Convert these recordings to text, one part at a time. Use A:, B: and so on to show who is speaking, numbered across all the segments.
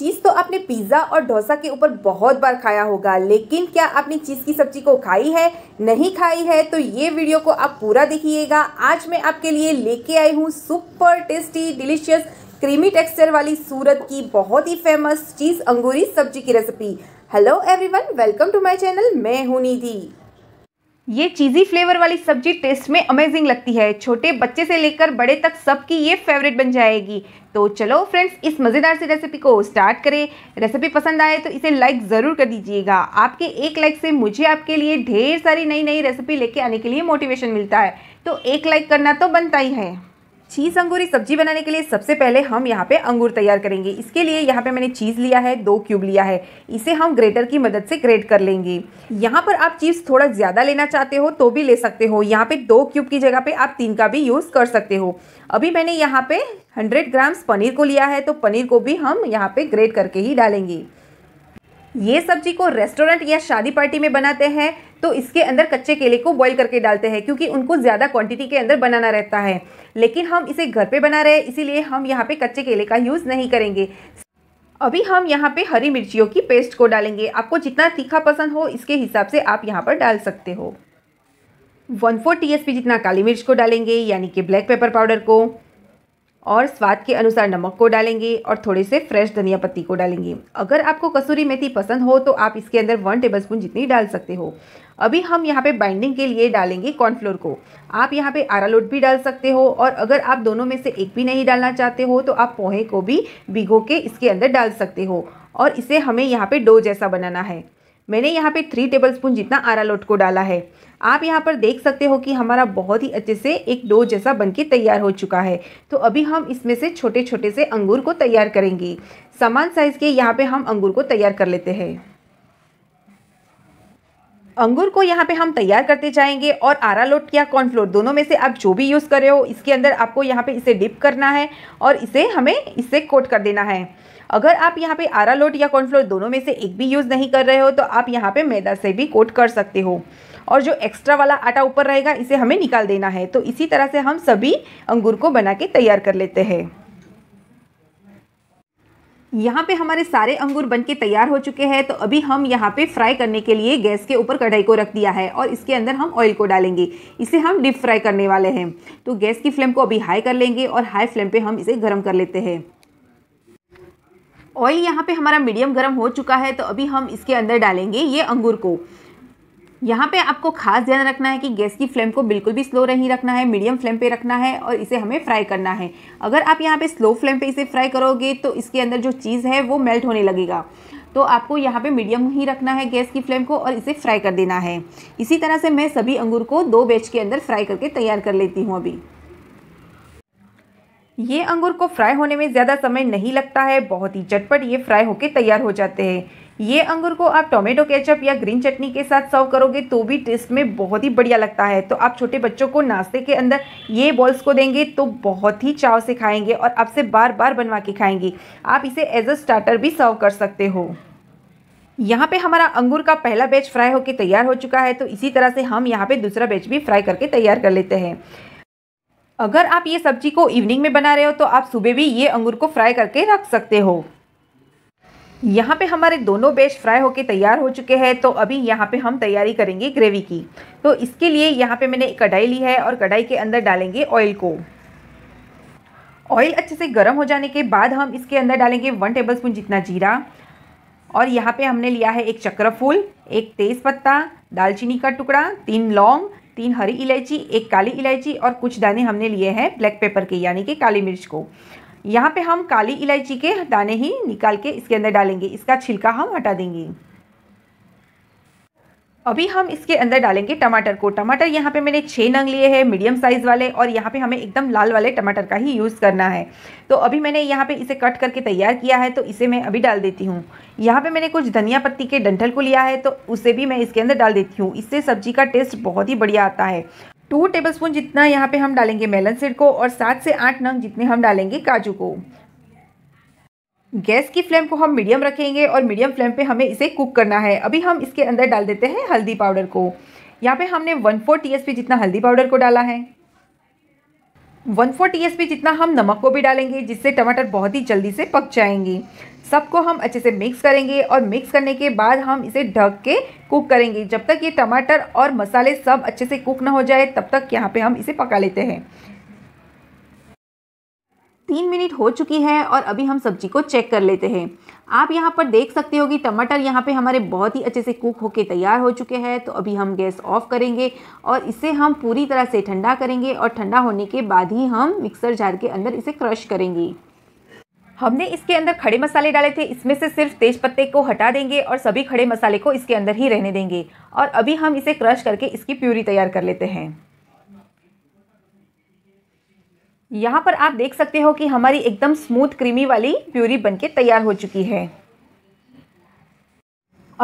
A: चीज़ तो आपने पिज़्ज़ा और डोसा के ऊपर बहुत बार खाया होगा लेकिन क्या आपने चीज़ की सब्जी को खाई है नहीं खाई है तो ये वीडियो को आप पूरा देखिएगा आज मैं आपके लिए लेके आई हूँ super tasty delicious creamy texture वाली सूरत की बहुत ही फेमस चीज़ अंगूरी सब्जी की recipe hello everyone welcome to my channel मैं हूँ निधि ये चीज़ी फ्लेवर वाली सब्जी टेस्ट में अमेजिंग लगती है छोटे बच्चे से लेकर बड़े तक सबकी ये फेवरेट बन जाएगी तो चलो फ्रेंड्स इस मज़ेदार सी रेसिपी को स्टार्ट करें रेसिपी पसंद आए तो इसे लाइक ज़रूर कर दीजिएगा आपके एक लाइक से मुझे आपके लिए ढेर सारी नई नई रेसिपी लेके आने के लिए मोटिवेशन मिलता है तो एक लाइक करना तो बनता ही है चीज़ अंगूरी सब्जी बनाने के लिए सबसे पहले हम यहाँ पे अंगूर तैयार करेंगे इसके लिए यहाँ पे मैंने चीज़ लिया है दो क्यूब लिया है इसे हम ग्रेटर की मदद से ग्रेट कर लेंगे यहाँ पर आप चीज़ थोड़ा ज़्यादा लेना चाहते हो तो भी ले सकते हो यहाँ पे दो क्यूब की जगह पे आप तीन का भी यूज़ कर सकते हो अभी मैंने यहाँ पे हंड्रेड ग्राम्स पनीर को लिया है तो पनीर को भी हम यहाँ पर ग्रेट करके ही डालेंगे ये सब्जी को रेस्टोरेंट या शादी पार्टी में बनाते हैं तो इसके अंदर कच्चे केले को बॉईल करके डालते हैं क्योंकि उनको ज़्यादा क्वांटिटी के अंदर बनाना रहता है लेकिन हम इसे घर पे बना रहे हैं इसीलिए हम यहाँ पे कच्चे केले का यूज़ नहीं करेंगे अभी हम यहाँ पे हरी मिर्चियों की पेस्ट को डालेंगे आपको जितना तीखा पसंद हो इसके हिसाब से आप यहाँ पर डाल सकते हो वन फोर टी जितना काली मिर्च को डालेंगे यानी कि ब्लैक पेपर पाउडर को और स्वाद के अनुसार नमक को डालेंगे और थोड़े से फ्रेश धनिया पत्ती को डालेंगे अगर आपको कसूरी मेथी पसंद हो तो आप इसके अंदर वन टेबलस्पून जितनी डाल सकते हो अभी हम यहाँ पे बाइंडिंग के लिए डालेंगे कॉर्नफ्लोर को आप यहाँ पे आरालोट भी डाल सकते हो और अगर आप दोनों में से एक भी नहीं डालना चाहते हो तो आप पोहे को भी भिगो के इसके अंदर डाल सकते हो और इसे हमें यहाँ पर डो जैसा बनाना है मैंने यहाँ पे थ्री टेबलस्पून जितना आरालोट को डाला है आप यहाँ पर देख सकते हो कि हमारा बहुत ही अच्छे से एक डो जैसा बनके तैयार हो चुका है तो अभी हम इसमें से छोटे छोटे से अंगूर को तैयार करेंगे समान साइज़ के यहाँ पे हम अंगूर को तैयार कर लेते हैं अंगूर को यहाँ पे हम तैयार करते जाएंगे और आरा लोट या कॉर्नफ्लोर दोनों में से आप जो भी यूज़ कर रहे हो इसके अंदर आपको यहाँ पे इसे डिप करना है और इसे हमें इसे कोट कर देना है अगर आप यहाँ पे आरा लोट या कॉर्नफ्लोर दोनों में से एक भी यूज़ नहीं कर रहे हो तो आप यहाँ पे मैदा से भी कोट कर सकते हो और जो एक्स्ट्रा वाला आटा ऊपर रहेगा इसे हमें निकाल देना है तो इसी तरह से हम सभी अंगूर को बना के तैयार कर लेते हैं यहाँ पे हमारे सारे अंगूर बन के तैयार हो चुके हैं तो अभी हम यहाँ पे फ्राई करने के लिए गैस के ऊपर कढ़ाई को रख दिया है और इसके अंदर हम ऑयल को डालेंगे इसे हम डीप फ्राई करने वाले हैं तो गैस की फ्लेम को अभी हाई कर लेंगे और हाई फ्लेम पे हम इसे गर्म कर लेते हैं ऑयल यहाँ पे हमारा मीडियम गर्म हो चुका है तो अभी हम इसके अंदर डालेंगे ये अंगूर को यहाँ पे आपको खास ध्यान रखना है कि गैस की फ्लेम को बिल्कुल भी स्लो नहीं रखना है मीडियम फ्लेम पे रखना है और इसे हमें फ्राई करना है अगर आप यहाँ पे स्लो फ्लेम पे इसे फ्राई करोगे तो इसके अंदर जो चीज़ है वो मेल्ट होने लगेगा तो आपको यहाँ पे मीडियम ही रखना है गैस की फ्लेम को और इसे फ्राई कर देना है इसी तरह से मैं सभी अंगूर को दो बैच के अंदर फ्राई करके तैयार कर लेती हूँ अभी ये अंगूर को फ्राई होने में ज़्यादा समय नहीं लगता है बहुत ही झटपट ये फ्राई होकर तैयार हो जाते हैं ये अंगूर को आप टोमेटो केचप या ग्रीन चटनी के साथ सर्व करोगे तो भी टेस्ट में बहुत ही बढ़िया लगता है तो आप छोटे बच्चों को नाश्ते के अंदर ये बॉल्स को देंगे तो बहुत ही चाव से खाएंगे और आपसे बार बार बनवा के खाएंगे आप इसे एज अ स्टार्टर भी सर्व कर सकते हो यहाँ पे हमारा अंगूर का पहला बैच फ्राई होकर तैयार हो चुका है तो इसी तरह से हम यहाँ पे दूसरा बैच भी फ्राई करके तैयार कर लेते हैं अगर आप ये सब्जी को इवनिंग में बना रहे हो तो आप सुबह भी ये अंगूर को फ्राई करके रख सकते हो यहाँ पे हमारे दोनों बेच फ्राई होके तैयार हो चुके हैं तो अभी यहाँ पे हम तैयारी करेंगे ग्रेवी की तो इसके लिए यहाँ पे मैंने कढ़ाई ली है और कढ़ाई के अंदर डालेंगे ऑयल को ऑयल अच्छे से गर्म हो जाने के बाद हम इसके अंदर डालेंगे वन टेबल स्पून जितना जीरा और यहाँ पे हमने लिया है एक चक्र फूल एक पत्ता दालचीनी का टुकड़ा तीन लौंग तीन हरी इलायची एक काली इलायची और कुछ दाने हमने लिए हैं ब्लैक पेपर के यानी कि काली मिर्च को यहाँ पे हम काली इलायची के दाने ही निकाल के इसके अंदर डालेंगे इसका छिलका हम हटा देंगे अभी हम इसके अंदर डालेंगे टमाटर को टमाटर यहाँ पे मैंने छः नंग लिए हैं मीडियम साइज़ वाले और यहाँ पे हमें एकदम लाल वाले टमाटर का ही यूज़ करना है तो अभी मैंने यहाँ पे इसे कट करके तैयार किया है तो इसे मैं अभी डाल देती हूँ यहाँ पे मैंने कुछ धनिया पत्ती के डंठल को लिया है तो उसे भी मैं इसके अंदर डाल देती हूँ इससे सब्जी का टेस्ट बहुत ही बढ़िया आता है टू टेबल जितना यहाँ पर हम डालेंगे मेलन सीड को और सात से आठ नंग जितने हम डालेंगे काजू को गैस की फ्लेम को हम मीडियम रखेंगे और मीडियम फ्लेम पे हमें इसे कुक करना है अभी हम इसके अंदर डाल देते हैं हल्दी पाउडर को यहाँ पे हमने वन फोर टी जितना हल्दी पाउडर को डाला है वन फोर टी जितना हम नमक को भी डालेंगे जिससे टमाटर बहुत ही जल्दी से पक जाएंगे सबको हम अच्छे से मिक्स करेंगे और मिक्स करने के बाद हम इसे ढक के कुक करेंगे जब तक ये टमाटर और मसाले सब अच्छे से कुक ना हो जाए तब तक यहाँ पर हम इसे पका लेते हैं तीन मिनट हो चुकी है और अभी हम सब्जी को चेक कर लेते हैं आप यहाँ पर देख सकते हो कि टमाटर यहाँ पे हमारे बहुत ही अच्छे से कुक होके तैयार हो चुके हैं तो अभी हम गैस ऑफ करेंगे और इसे हम पूरी तरह से ठंडा करेंगे और ठंडा होने के बाद ही हम मिक्सर जार के अंदर इसे क्रश करेंगे हमने इसके अंदर खड़े मसाले डाले थे इसमें से सिर्फ तेज पत्ते को हटा देंगे और सभी खड़े मसाले को इसके अंदर ही रहने देंगे और अभी हम इसे क्रश करके इसकी प्यूरी तैयार कर लेते हैं यहाँ पर आप देख सकते हो कि हमारी एकदम स्मूथ क्रीमी वाली प्यूरी बनके तैयार हो चुकी है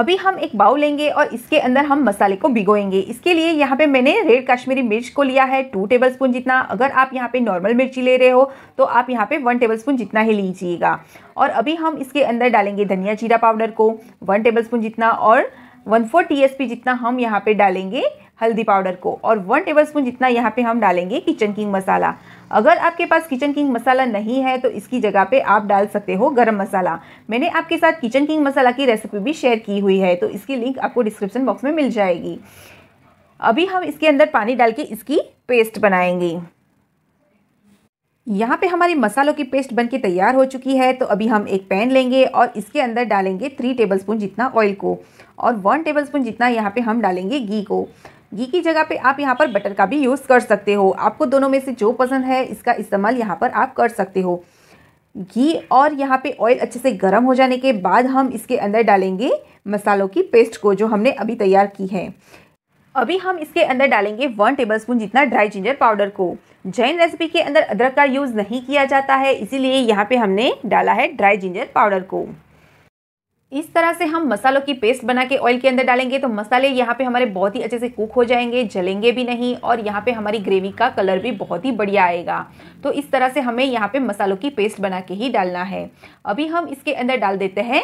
A: अभी हम एक बाउल लेंगे और इसके अंदर हम मसाले को भिगोएंगे इसके लिए यहाँ पे मैंने रेड कश्मीरी मिर्च को लिया है टू टेबलस्पून जितना अगर आप यहाँ पे नॉर्मल मिर्ची ले रहे हो तो आप यहाँ पे वन टेबलस्पून जितना ही लीजिएगा और अभी हम इसके अंदर डालेंगे धनिया जीरा पाउडर को वन स्पून जितना और वन फोर टी जितना हम यहाँ पे डालेंगे हल्दी पाउडर को और वन टेबल स्पून जितना यहाँ पे हम डालेंगे किचन किंग मसाला अगर आपके पास किचन किंग मसाला नहीं है तो इसकी जगह पे आप डाल सकते हो गरम मसाला मैंने आपके साथ किचन किंग मसाला की रेसिपी भी शेयर की हुई है तो इसकी लिंक आपको डिस्क्रिप्शन बॉक्स में मिल जाएगी अभी हम इसके अंदर पानी डाल के इसकी पेस्ट बनाएंगे यहाँ पे हमारी मसालों की पेस्ट बनके तैयार हो चुकी है तो अभी हम एक पैन लेंगे और इसके अंदर डालेंगे थ्री टेबलस्पून जितना ऑयल को और वन टेबलस्पून जितना यहाँ पे हम डालेंगे घी को घी की जगह पे आप यहाँ पर बटर का भी यूज़ कर सकते हो आपको दोनों में से जो पसंद है इसका इस्तेमाल यहाँ पर आप कर सकते हो घी और यहाँ पर ऑयल अच्छे से गर्म हो जाने के बाद हम इसके अंदर डालेंगे मसालों की पेस्ट को जो हमने अभी तैयार की है अभी हम इसके अंदर डालेंगे वन टेबलस्पून जितना ड्राई जिंजर पाउडर को जैन रेसिपी के अंदर अदरक का यूज़ नहीं किया जाता है इसीलिए यहाँ पे हमने डाला है ड्राई जिंजर पाउडर को इस तरह से हम मसालों की पेस्ट बना के ऑयल के अंदर डालेंगे तो मसाले यहाँ पे हमारे बहुत ही अच्छे से कुक हो जाएंगे जलेंगे भी नहीं और यहाँ पे हमारी ग्रेवी का कलर भी बहुत ही बढ़िया आएगा तो इस तरह से हमें यहाँ पे मसालों की पेस्ट बना के ही डालना है अभी हम इसके अंदर डाल देते हैं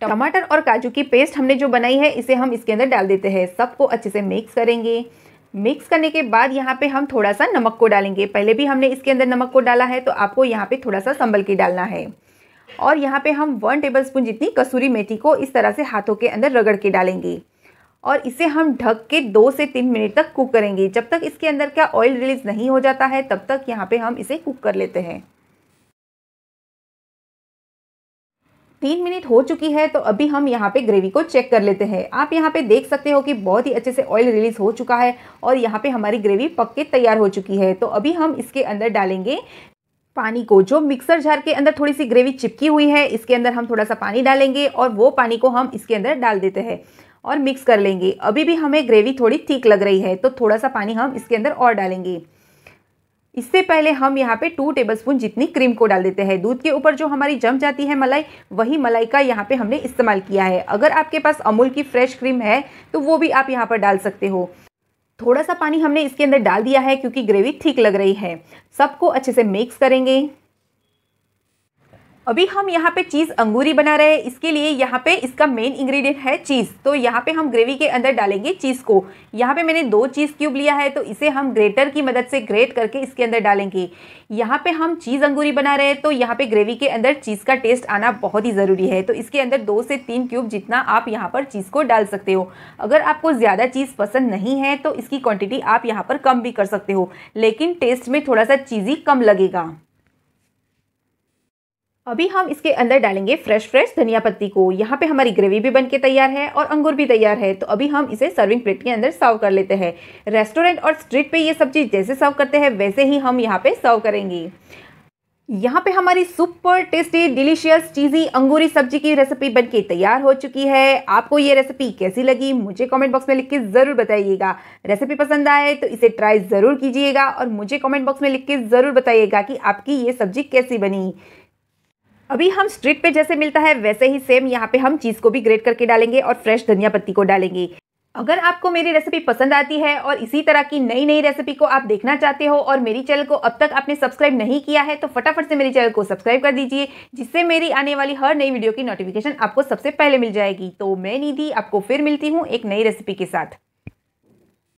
A: टमाटर और काजू की पेस्ट हमने जो बनाई है इसे हम इसके अंदर डाल देते हैं सबको अच्छे से मिक्स करेंगे मिक्स करने के बाद यहाँ पे हम थोड़ा सा नमक को डालेंगे पहले भी हमने इसके अंदर नमक को डाला है तो आपको यहाँ पे थोड़ा सा संभल के डालना है और यहाँ पे हम वन टेबलस्पून जितनी कसूरी मेथी को इस तरह से हाथों के अंदर रगड़ के डालेंगे और इसे हम ढक के दो से तीन मिनट तक कुक करेंगे जब तक इसके अंदर क्या ऑयल रिलीज नहीं हो जाता है तब तक यहाँ पे हम इसे कुक कर लेते हैं तीन मिनट हो चुकी है तो अभी हम यहाँ पे ग्रेवी को चेक कर लेते हैं आप यहाँ पे देख सकते हो कि बहुत ही अच्छे से ऑयल रिलीज हो चुका है और यहाँ पे हमारी ग्रेवी पक के तैयार हो चुकी है तो अभी हम इसके अंदर डालेंगे पानी को जो मिक्सर जार के अंदर थोड़ी सी ग्रेवी चिपकी हुई है इसके अंदर हम थोड़ा सा पानी डालेंगे और वो पानी को हम इसके अंदर डाल देते हैं और मिक्स कर लेंगे अभी भी हमें ग्रेवी थोड़ी ठीक लग रही है तो थोड़ा सा पानी हम इसके अंदर और डालेंगे इससे पहले हम यहाँ पे टू टेबलस्पून जितनी क्रीम को डाल देते हैं दूध के ऊपर जो हमारी जम जाती है मलाई वही मलाई का यहाँ पे हमने इस्तेमाल किया है अगर आपके पास अमूल की फ्रेश क्रीम है तो वो भी आप यहाँ पर डाल सकते हो थोड़ा सा पानी हमने इसके अंदर डाल दिया है क्योंकि ग्रेवी ठीक लग रही है सबको अच्छे से मिक्स करेंगे अभी हम यहाँ पे चीज़ अंगूरी बना रहे हैं इसके लिए यहाँ पे इसका मेन इंग्रेडिएंट है चीज़ तो यहाँ पे हम ग्रेवी के अंदर डालेंगे चीज़ को यहाँ पे मैंने दो चीज़ क्यूब लिया है तो इसे हम ग्रेटर की मदद से ग्रेट करके इसके अंदर डालेंगे यहाँ पे हम चीज़ अंगूरी बना रहे हैं तो यहाँ पे ग्रेवी के अंदर चीज़ का टेस्ट आना बहुत ही ज़रूरी है तो इसके अंदर दो से तीन क्यूब जितना आप यहाँ पर चीज़ को डाल सकते हो अगर आपको ज़्यादा चीज़ पसंद नहीं है तो इसकी क्वान्टिटी आप यहाँ पर कम भी कर सकते हो लेकिन टेस्ट में थोड़ा सा चीज कम लगेगा अभी हम इसके अंदर डालेंगे फ्रेश फ्रेश धनिया पत्ती को यहाँ पे हमारी ग्रेवी भी बनके तैयार है और अंगूर भी तैयार है तो अभी हम इसे सर्विंग प्लेट के अंदर सर्व कर लेते हैं रेस्टोरेंट और स्ट्रीट पे ये सब चीज़ जैसे सर्व करते हैं वैसे ही हम यहाँ पे सर्व करेंगे यहाँ पे हमारी सुपर टेस्टी डिलीशियस चीज़ी अंगूरी सब्जी की रेसिपी बनके तैयार हो चुकी है आपको ये रेसिपी कैसी लगी मुझे कमेंट बॉक्स में लिख के ज़रूर बताइएगा रेसिपी पसंद आए तो इसे ट्राई ज़रूर कीजिएगा और मुझे कमेंट बॉक्स में लिख के ज़रूर बताइएगा कि आपकी ये सब्जी कैसी बनी अभी हम स्ट्रीट पे जैसे मिलता है वैसे ही सेम यहाँ पे हम चीज़ को भी ग्रेट करके डालेंगे और फ्रेश धनिया पत्ती को डालेंगे अगर आपको मेरी रेसिपी पसंद आती है और इसी तरह की नई नई रेसिपी को आप देखना चाहते हो और मेरी चैनल को अब तक आपने सब्सक्राइब नहीं किया है तो फटाफट से मेरी चैनल को सब्सक्राइब कर दीजिए जिससे मेरी आने वाली हर नई वीडियो की नोटिफिकेशन आपको सबसे पहले मिल जाएगी तो मैं निधि आपको फिर मिलती हूँ एक नई रेसिपी के साथ